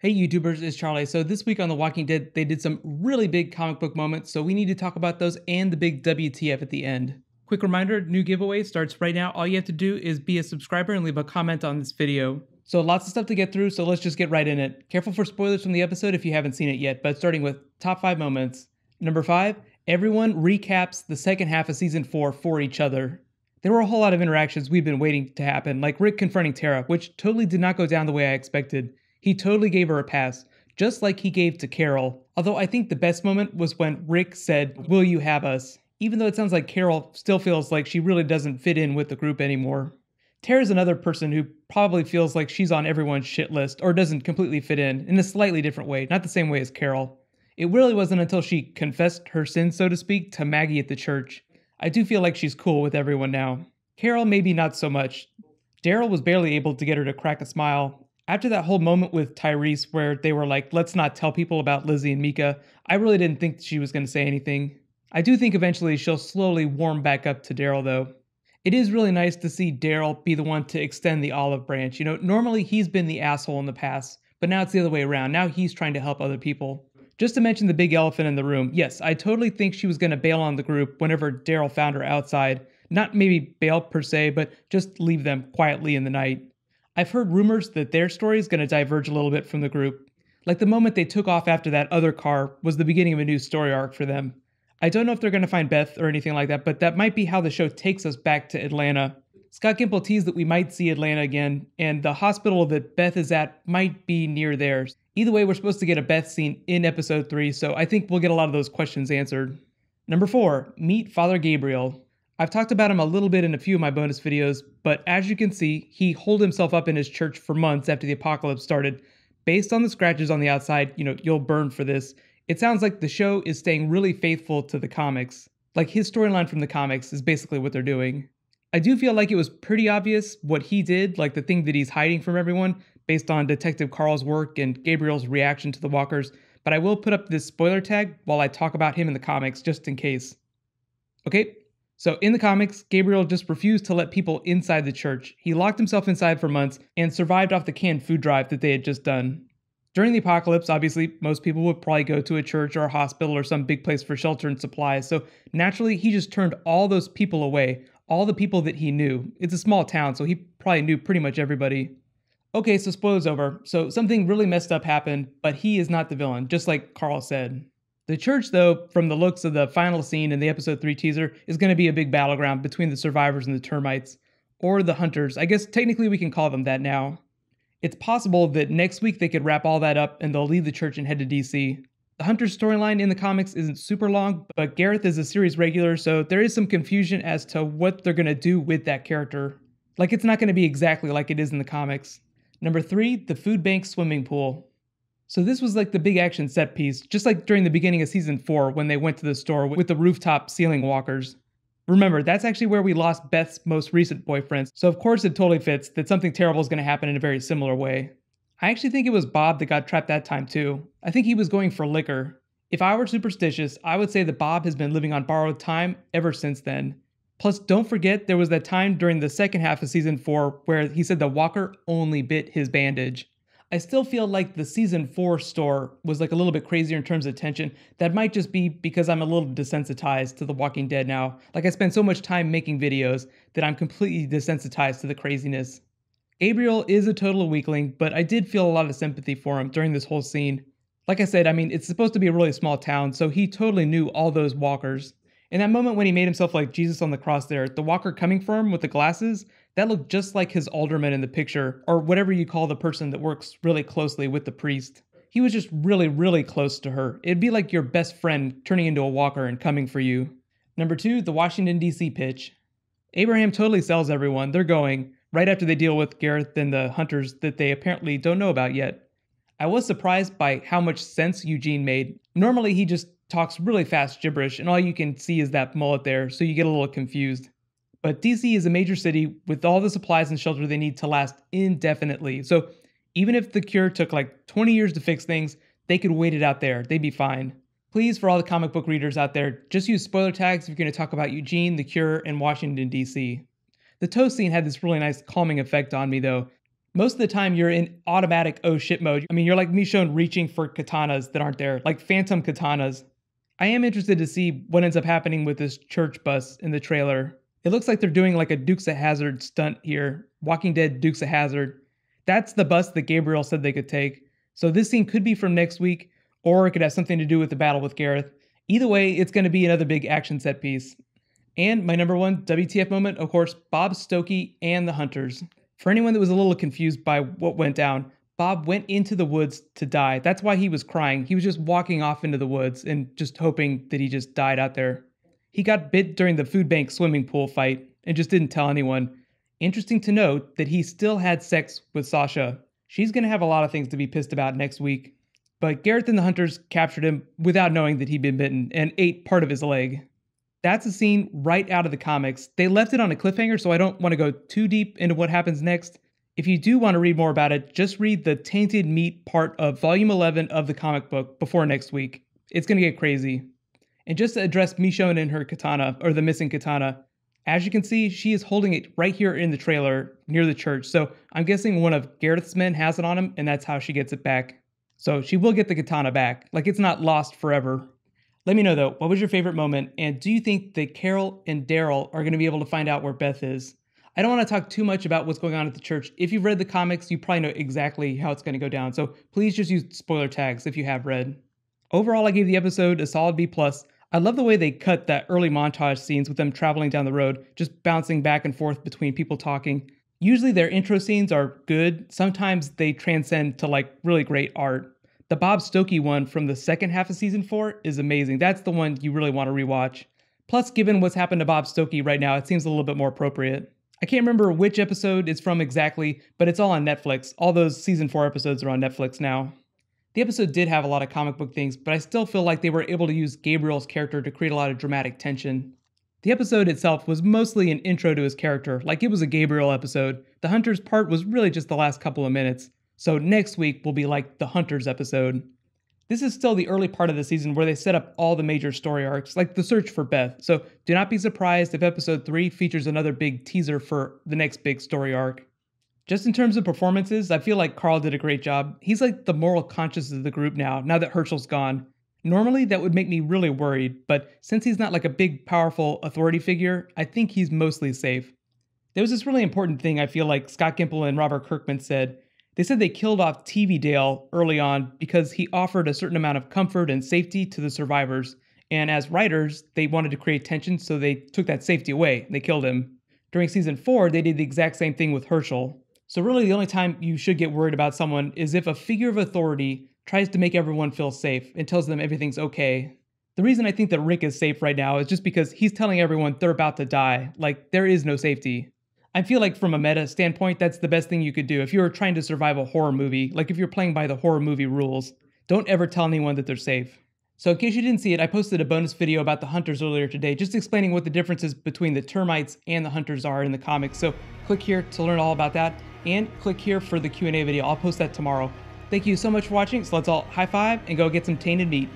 Hey YouTubers, it's Charlie. So this week on The Walking Dead, they did some really big comic book moments, so we need to talk about those and the big WTF at the end. Quick reminder, new giveaway starts right now. All you have to do is be a subscriber and leave a comment on this video. So lots of stuff to get through, so let's just get right in it. Careful for spoilers from the episode if you haven't seen it yet, but starting with top five moments. Number five, everyone recaps the second half of season four for each other. There were a whole lot of interactions we've been waiting to happen, like Rick confronting Tara, which totally did not go down the way I expected. He totally gave her a pass, just like he gave to Carol. Although I think the best moment was when Rick said, Will you have us? Even though it sounds like Carol still feels like she really doesn't fit in with the group anymore. Tara's another person who probably feels like she's on everyone's shit list or doesn't completely fit in, in a slightly different way, not the same way as Carol. It really wasn't until she confessed her sins, so to speak, to Maggie at the church. I do feel like she's cool with everyone now. Carol, maybe not so much. Daryl was barely able to get her to crack a smile, after that whole moment with Tyrese where they were like, let's not tell people about Lizzie and Mika, I really didn't think she was going to say anything. I do think eventually she'll slowly warm back up to Daryl, though. It is really nice to see Daryl be the one to extend the olive branch. You know, normally he's been the asshole in the past, but now it's the other way around. Now he's trying to help other people. Just to mention the big elephant in the room, yes, I totally think she was going to bail on the group whenever Daryl found her outside. Not maybe bail per se, but just leave them quietly in the night. I've heard rumors that their story is going to diverge a little bit from the group. Like the moment they took off after that other car was the beginning of a new story arc for them. I don't know if they're going to find Beth or anything like that, but that might be how the show takes us back to Atlanta. Scott Gimple teased that we might see Atlanta again, and the hospital that Beth is at might be near theirs. Either way, we're supposed to get a Beth scene in episode 3, so I think we'll get a lot of those questions answered. Number 4, meet Father Gabriel. I've talked about him a little bit in a few of my bonus videos, but as you can see, he holed himself up in his church for months after the apocalypse started. Based on the scratches on the outside, you know, you'll burn for this. It sounds like the show is staying really faithful to the comics. Like his storyline from the comics is basically what they're doing. I do feel like it was pretty obvious what he did, like the thing that he's hiding from everyone, based on Detective Carl's work and Gabriel's reaction to the walkers, but I will put up this spoiler tag while I talk about him in the comics just in case. Okay, so, in the comics, Gabriel just refused to let people inside the church. He locked himself inside for months and survived off the canned food drive that they had just done. During the apocalypse, obviously, most people would probably go to a church or a hospital or some big place for shelter and supplies, so naturally, he just turned all those people away, all the people that he knew. It's a small town, so he probably knew pretty much everybody. Okay, so spoilers over. So, something really messed up happened, but he is not the villain, just like Carl said. The church, though, from the looks of the final scene in the episode three teaser, is going to be a big battleground between the survivors and the termites, or the hunters. I guess technically we can call them that now. It's possible that next week they could wrap all that up and they'll leave the church and head to DC. The Hunter's storyline in the comics isn't super long, but Gareth is a series regular, so there is some confusion as to what they're going to do with that character. Like, it's not going to be exactly like it is in the comics. Number three, the food bank swimming pool. So this was like the big action set piece, just like during the beginning of season four when they went to the store with the rooftop ceiling walkers. Remember, that's actually where we lost Beth's most recent boyfriend. so of course it totally fits that something terrible is going to happen in a very similar way. I actually think it was Bob that got trapped that time too. I think he was going for liquor. If I were superstitious, I would say that Bob has been living on borrowed time ever since then. Plus, don't forget there was that time during the second half of season four where he said the walker only bit his bandage. I still feel like the season four store was like a little bit crazier in terms of tension. That might just be because I'm a little desensitized to The Walking Dead now. Like I spend so much time making videos that I'm completely desensitized to the craziness. Gabriel is a total weakling, but I did feel a lot of sympathy for him during this whole scene. Like I said, I mean, it's supposed to be a really small town, so he totally knew all those walkers. In that moment when he made himself like Jesus on the cross there, the walker coming for him with the glasses, that looked just like his alderman in the picture, or whatever you call the person that works really closely with the priest. He was just really, really close to her. It'd be like your best friend turning into a walker and coming for you. Number two, the Washington, D.C. pitch. Abraham totally sells everyone. They're going right after they deal with Gareth and the hunters that they apparently don't know about yet. I was surprised by how much sense Eugene made. Normally, he just talks really fast gibberish, and all you can see is that mullet there, so you get a little confused. But DC is a major city with all the supplies and shelter they need to last indefinitely. So even if the cure took like 20 years to fix things, they could wait it out there. They'd be fine. Please, for all the comic book readers out there, just use spoiler tags if you're going to talk about Eugene, the cure, and Washington, D.C. The toast scene had this really nice calming effect on me, though. Most of the time, you're in automatic oh shit mode. I mean, you're like Michonne reaching for katanas that aren't there, like phantom katanas. I am interested to see what ends up happening with this church bus in the trailer. It looks like they're doing like a Dukes of Hazard stunt here. Walking Dead Dukes of Hazard. That's the bus that Gabriel said they could take. So this scene could be from next week, or it could have something to do with the battle with Gareth. Either way, it's going to be another big action set piece. And my number one WTF moment, of course, Bob Stokey and the Hunters. For anyone that was a little confused by what went down, Bob went into the woods to die. That's why he was crying. He was just walking off into the woods and just hoping that he just died out there. He got bit during the food bank swimming pool fight and just didn't tell anyone. Interesting to note that he still had sex with Sasha. She's going to have a lot of things to be pissed about next week. But Gareth and the hunters captured him without knowing that he'd been bitten and ate part of his leg. That's a scene right out of the comics. They left it on a cliffhanger, so I don't want to go too deep into what happens next. If you do want to read more about it, just read the Tainted Meat part of Volume 11 of the comic book before next week. It's going to get crazy. And just to address Michonne and her katana, or the missing katana, as you can see, she is holding it right here in the trailer near the church. So I'm guessing one of Gareth's men has it on him, and that's how she gets it back. So she will get the katana back. Like it's not lost forever. Let me know though, what was your favorite moment? And do you think that Carol and Daryl are going to be able to find out where Beth is? I don't want to talk too much about what's going on at the church. If you've read the comics, you probably know exactly how it's going to go down. So please just use spoiler tags if you have read. Overall, I gave the episode a solid B plus. I love the way they cut that early montage scenes with them traveling down the road, just bouncing back and forth between people talking. Usually their intro scenes are good, sometimes they transcend to like really great art. The Bob Stokey one from the second half of season 4 is amazing. That's the one you really want to rewatch. Plus, given what's happened to Bob Stokey right now, it seems a little bit more appropriate. I can't remember which episode it's from exactly, but it's all on Netflix. All those season 4 episodes are on Netflix now. The episode did have a lot of comic book things, but I still feel like they were able to use Gabriel's character to create a lot of dramatic tension. The episode itself was mostly an intro to his character, like it was a Gabriel episode. The Hunter's part was really just the last couple of minutes, so next week will be like the Hunter's episode. This is still the early part of the season where they set up all the major story arcs, like the search for Beth, so do not be surprised if episode 3 features another big teaser for the next big story arc. Just in terms of performances, I feel like Carl did a great job. He's like the moral conscience of the group now, now that Herschel's gone. Normally, that would make me really worried, but since he's not like a big, powerful authority figure, I think he's mostly safe. There was this really important thing I feel like Scott Gimple and Robert Kirkman said. They said they killed off TV Dale early on because he offered a certain amount of comfort and safety to the survivors. And as writers, they wanted to create tension, so they took that safety away. They killed him. During season four, they did the exact same thing with Herschel. So, really, the only time you should get worried about someone is if a figure of authority tries to make everyone feel safe and tells them everything's okay. The reason I think that Rick is safe right now is just because he's telling everyone they're about to die, like, there is no safety. I feel like, from a meta standpoint, that's the best thing you could do if you are trying to survive a horror movie, like if you're playing by the horror movie rules. Don't ever tell anyone that they're safe. So, in case you didn't see it, I posted a bonus video about the hunters earlier today, just explaining what the differences between the termites and the hunters are in the comics. So, click here to learn all about that, and click here for the Q&A video. I'll post that tomorrow. Thank you so much for watching. So let's all high five and go get some tainted meat.